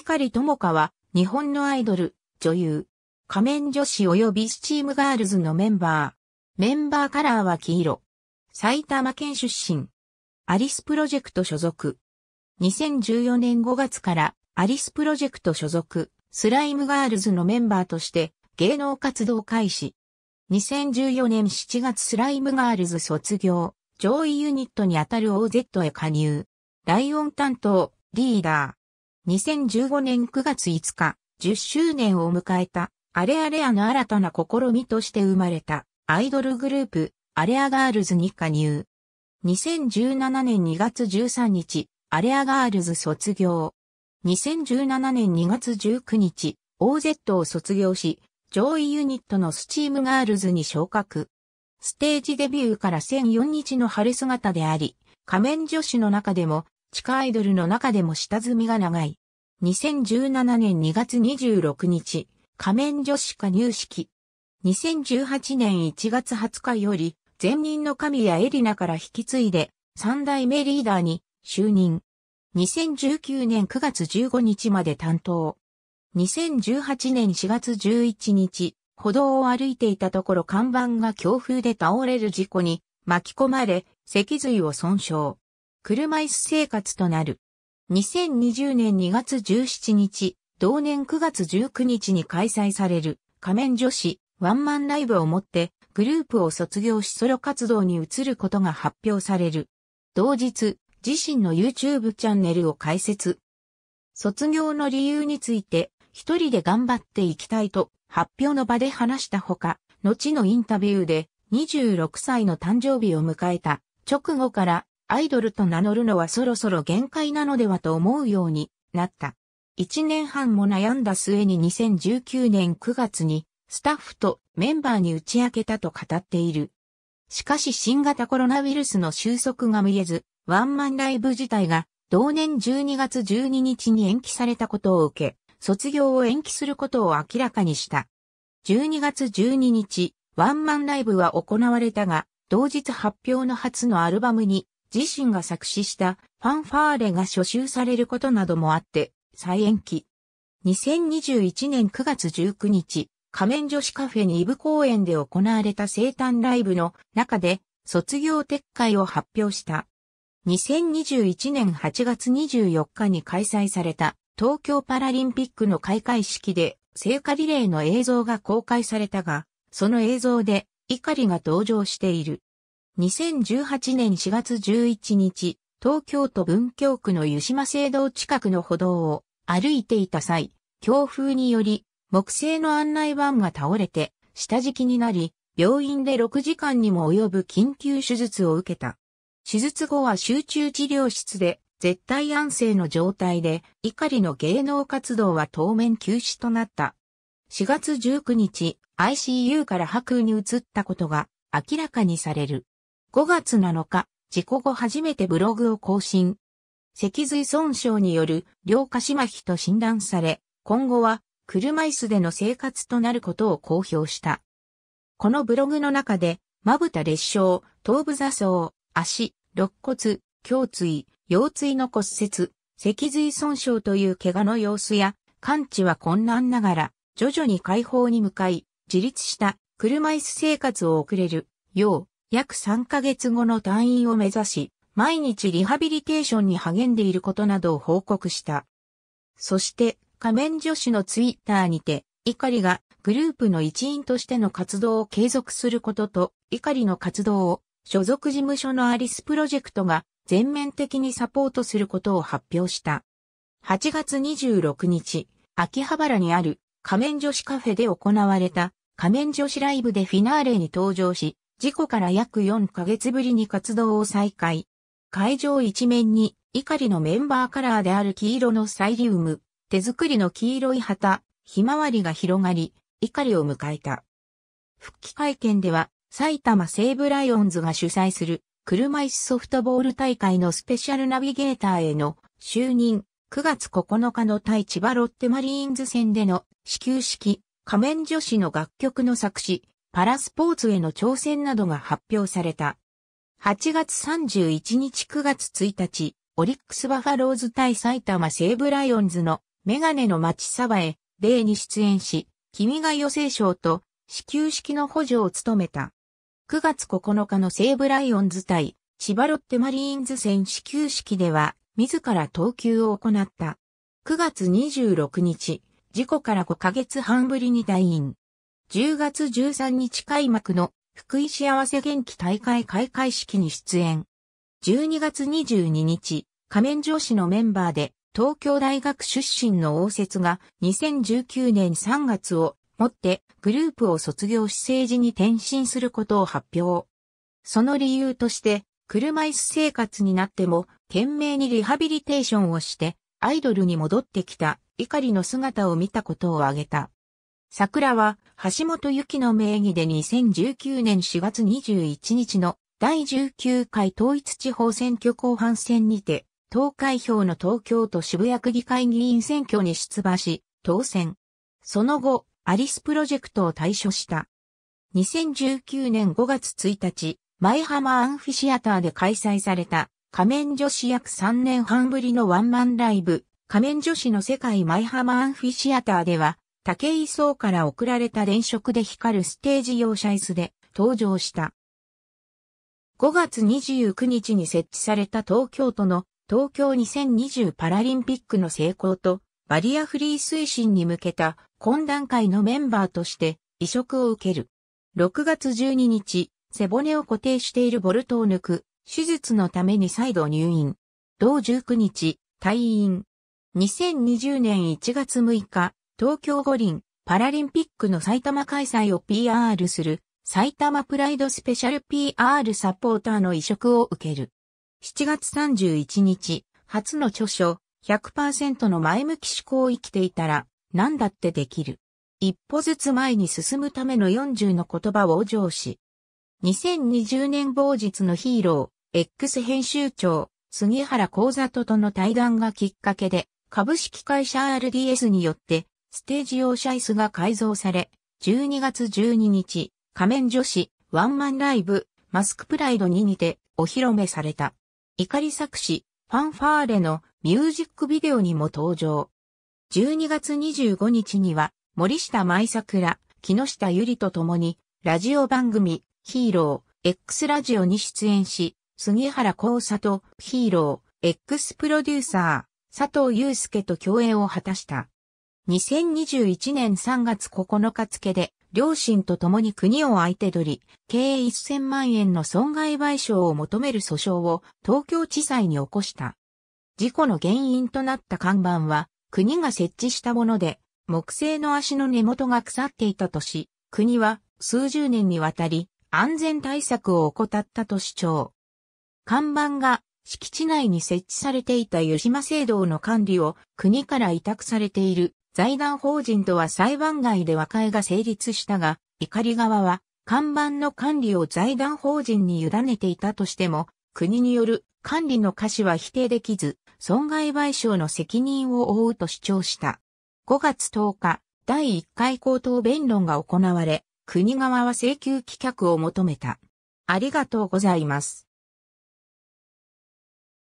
碇智香は、日本のアイドル、女優、仮面女子及びスチームガールズのメンバー。メンバーカラーは黄色。埼玉県出身。アリスプロジェクト所属。2014年5月からアリスプロジェクト所属、スライムガールズのメンバーとして芸能活動開始。2014年7月スライムガールズ卒業、上位ユニットにあたる OZ へ加入。ライオン担当、リーダー。2015年9月5日、10周年を迎えた、アレアレアの新たな試みとして生まれた、アイドルグループ、アレアガールズに加入。2017年2月13日、アレアガールズ卒業。2017年2月19日、OZ を卒業し、上位ユニットのスチームガールズに昇格。ステージデビューから1004日の晴れ姿であり、仮面女子の中でも地下アイドルの中でも下積みが長い。2017年2月26日、仮面女子化入式。2018年1月20日より、前任の神谷エリナから引き継いで、三代目リーダーに就任。2019年9月15日まで担当。2018年4月11日、歩道を歩いていたところ看板が強風で倒れる事故に巻き込まれ、脊髄を損傷。車椅子生活となる。2020年2月17日、同年9月19日に開催される仮面女子ワンマンライブをもってグループを卒業しソロ活動に移ることが発表される。同日、自身の YouTube チャンネルを開設。卒業の理由について、一人で頑張っていきたいと発表の場で話したほか、後のインタビューで26歳の誕生日を迎えた直後からアイドルと名乗るのはそろそろ限界なのではと思うようになった。一年半も悩んだ末に2019年9月にスタッフとメンバーに打ち明けたと語っている。しかし新型コロナウイルスの収束が見えず、ワンマンライブ自体が同年12月12日に延期されたことを受け、卒業を延期することを明らかにした。12月12日、ワンマンライブは行われたが、同日発表の初のアルバムに自身が作詞したファンファーレが初集されることなどもあって、再延期。2021年9月19日、仮面女子カフェにイブ公演で行われた生誕ライブの中で卒業撤回を発表した。2021年8月24日に開催された東京パラリンピックの開会式で聖火リレーの映像が公開されたが、その映像で怒りが登場している。2018年4月11日、東京都文京区の湯島聖堂近くの歩道を歩いていた際、強風により木製の案内板が倒れて下敷きになり、病院で6時間にも及ぶ緊急手術を受けた。手術後は集中治療室で絶対安静の状態で、怒りの芸能活動は当面休止となった。4月19日、ICU から白雲に移ったことが明らかにされる。5月7日、事故後初めてブログを更新。脊髄損傷による両下肢麻痺と診断され、今後は車椅子での生活となることを公表した。このブログの中で、まぶた裂傷、頭部挫層、足、肋骨、胸椎、腰椎の骨折、脊髄損傷という怪我の様子や、完治は困難ながら、徐々に解放に向かい、自立した車椅子生活を送れるよう約3ヶ月後の退院を目指し、毎日リハビリテーションに励んでいることなどを報告した。そして、仮面女子のツイッターにて、りがグループの一員としての活動を継続することと、りの活動を所属事務所のアリスプロジェクトが全面的にサポートすることを発表した。8月26日、秋葉原にある仮面女子カフェで行われた仮面女子ライブでフィナーレに登場し、事故から約4ヶ月ぶりに活動を再開。会場一面に、怒りのメンバーカラーである黄色のサイリウム、手作りの黄色い旗、ひまわりが広がり、怒りを迎えた。復帰会見では、埼玉西武ライオンズが主催する、車椅子ソフトボール大会のスペシャルナビゲーターへの就任、9月9日の対千葉ロッテマリーンズ戦での始球式、仮面女子の楽曲の作詞、パラスポーツへの挑戦などが発表された。8月31日9月1日、オリックスバファローズ対埼玉西武ライオンズのメガネの町沢へ、例に出演し、君が予選賞と始球式の補助を務めた。9月9日の西武ライオンズ対千葉ロッテマリーンズ戦始球式では、自ら投球を行った。9月26日、事故から5ヶ月半ぶりに退院。10月13日開幕の福井幸せ元気大会開会式に出演。12月22日、仮面上司のメンバーで東京大学出身の応接が2019年3月をもってグループを卒業し政治に転身することを発表。その理由として、車椅子生活になっても懸命にリハビリテーションをしてアイドルに戻ってきた怒りの姿を見たことを挙げた。桜は、橋本由紀の名義で2019年4月21日の第19回統一地方選挙後半戦にて、投開票の東京都渋谷区議会議員選挙に出馬し、当選。その後、アリスプロジェクトを退所した。2019年5月1日、舞浜アンフィシアターで開催された、仮面女子約3年半ぶりのワンマンライブ、仮面女子の世界前浜アンフィシアターでは、武井壮から送られた電飾で光るステージ用車椅子で登場した。5月29日に設置された東京都の東京2020パラリンピックの成功とバリアフリー推進に向けた懇談会のメンバーとして移植を受ける。6月12日、背骨を固定しているボルトを抜く手術のために再度入院。同19日、退院。2020年1月6日、東京五輪、パラリンピックの埼玉開催を PR する、埼玉プライドスペシャル PR サポーターの移植を受ける。7月31日、初の著書、100%の前向き思考を生きていたら、何だってできる。一歩ずつ前に進むための40の言葉を上司。2020年某日のヒーロー、X 編集長、杉原幸里との対談がきっかけで、株式会社 RDS によって、ステージ用シャイスが改造され、12月12日、仮面女子、ワンマンライブ、マスクプライド2にて、お披露目された。怒り作詞、ファンファーレのミュージックビデオにも登場。12月25日には、森下舞桜、木下ゆりと共に、ラジオ番組、ヒーロー、X ラジオに出演し、杉原幸里、ヒーロー、X プロデューサー、佐藤祐介と共演を果たした。2021年3月9日付で、両親と共に国を相手取り、計1000万円の損害賠償を求める訴訟を東京地裁に起こした。事故の原因となった看板は、国が設置したもので、木製の足の根元が腐っていたとし、国は数十年にわたり安全対策を怠ったと主張。看板が敷地内に設置されていた湯島聖堂の管理を国から委託されている財団法人とは裁判外で和解が成立したが、怒り側は看板の管理を財団法人に委ねていたとしても、国による管理の可視は否定できず、損害賠償の責任を負うと主張した。5月10日、第1回口頭弁論が行われ、国側は請求棄却を求めた。ありがとうございます。